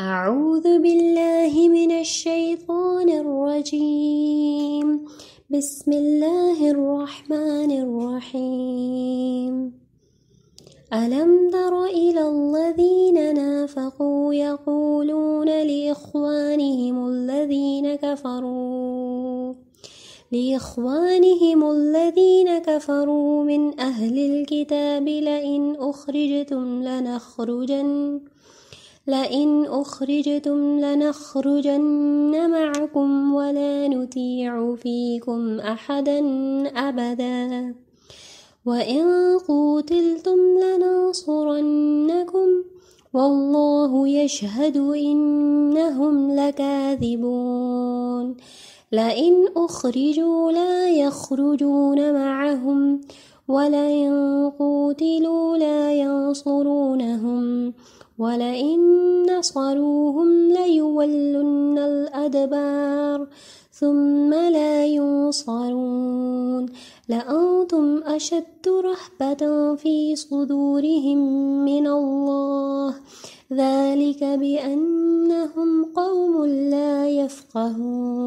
أعوذ بالله من الشيطان الرجيم بسم الله الرحمن الرحيم ألم تر إلى الذين نافقوا يقولون لإخوانهم الذين كفروا لإخوانهم الذين كفروا من أهل الكتاب لئن أخرجتم لنخرجن لئن أخرجتم لنخرجن معكم ولا نطيع فيكم أحدا أبدا وإن قتلتم لننصرنكم والله يشهد إنهم لكاذبون لئن أخرجوا لا يخرجون معهم ولئن قوتلوا لا ينصرونهم ولئن نصروهم ليولن الأدبار ثم لا ينصرون لأنتم أشد رهبة في صدورهم من الله ذلك بأنهم قوم لا يفقهون